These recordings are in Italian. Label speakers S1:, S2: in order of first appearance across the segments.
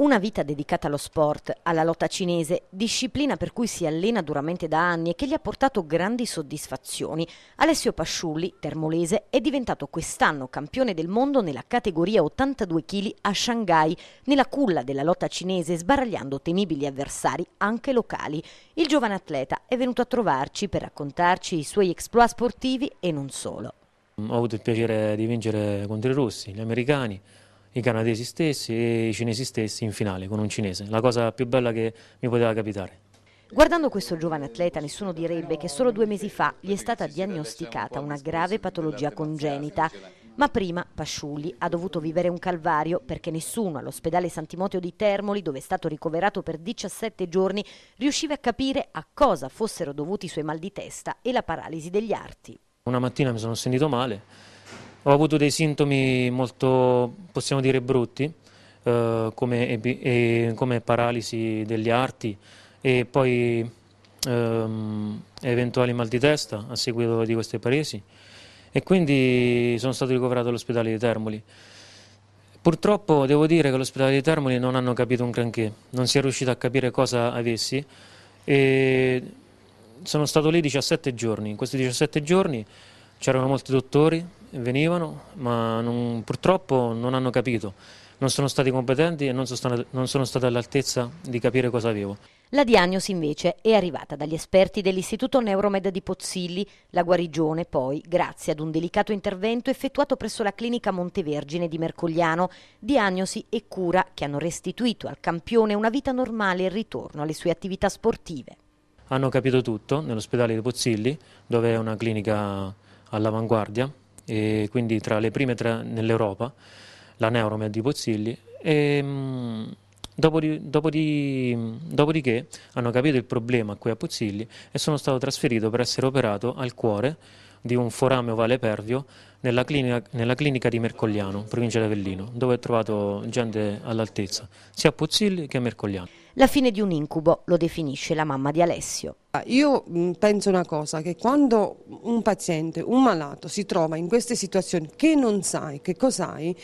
S1: Una vita dedicata allo sport, alla lotta cinese, disciplina per cui si allena duramente da anni e che gli ha portato grandi soddisfazioni. Alessio Pasciulli, termolese, è diventato quest'anno campione del mondo nella categoria 82 kg a Shanghai, nella culla della lotta cinese, sbaragliando temibili avversari anche locali. Il giovane atleta è venuto a trovarci per raccontarci i suoi exploit sportivi e non solo.
S2: Ho avuto il piacere di vincere contro i russi, gli americani, i canadesi stessi e i cinesi stessi in finale con un cinese, la cosa più bella che mi poteva capitare.
S1: Guardando questo giovane atleta nessuno direbbe che solo due mesi fa gli è stata diagnosticata una grave patologia congenita, ma prima Pasciulli ha dovuto vivere un calvario perché nessuno all'ospedale Santimoteo di Termoli, dove è stato ricoverato per 17 giorni, riusciva a capire a cosa fossero dovuti i suoi mal di testa e la paralisi degli arti.
S2: Una mattina mi sono sentito male, ho avuto dei sintomi molto, possiamo dire, brutti, eh, come, eh, come, paralisi degli arti e poi ehm, eventuali mal di testa a seguito di queste paresi e quindi sono stato ricoverato all'ospedale di Termoli. Purtroppo devo dire che l'ospedale di Termoli non hanno capito un granché, non si è riuscito a capire cosa avessi e sono stato lì 17 giorni. In questi 17 giorni c'erano molti dottori, venivano, ma non, purtroppo non hanno capito, non sono stati competenti e non sono, non sono stati all'altezza di capire cosa avevo.
S1: La diagnosi invece è arrivata dagli esperti dell'Istituto Neuromed di Pozzilli, la guarigione poi grazie ad un delicato intervento effettuato presso la clinica Montevergine di Mercogliano, diagnosi e cura che hanno restituito al campione una vita normale e il ritorno alle sue attività sportive.
S2: Hanno capito tutto nell'ospedale di Pozzilli, dove è una clinica all'avanguardia, e quindi tra le prime tre nell'Europa, la Neuromed di Pozzilli. E, mh, mm, dopodi, dopodi, dopodiché hanno capito il problema qui a Pozzilli e sono stato trasferito per essere operato al cuore di un forame ovale pervio nella clinica, nella clinica di Mercogliano, provincia di Avellino, dove ho trovato gente all'altezza, sia Pozzilli che Mercogliano.
S3: La fine di un incubo lo definisce la mamma di Alessio. Ah, io mm, penso una cosa, che quando un paziente, un malato si trova in queste situazioni che non sai che cos'hai,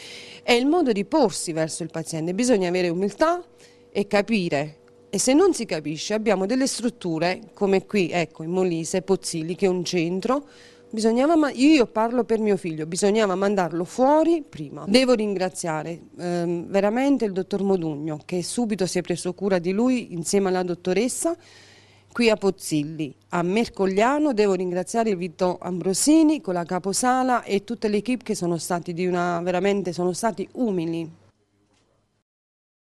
S3: è il modo di porsi verso il paziente, bisogna avere umiltà e capire e se non si capisce abbiamo delle strutture come qui, ecco, in Molise, Pozzilli, che è un centro bisognava, io parlo per mio figlio, bisognava mandarlo fuori prima. Devo ringraziare ehm, veramente il dottor Modugno che subito si è preso cura di lui insieme alla dottoressa qui a Pozzilli. A Mercogliano devo ringraziare il Vito Ambrosini con la caposala e tutta l'equipe che sono stati, una, veramente sono stati umili.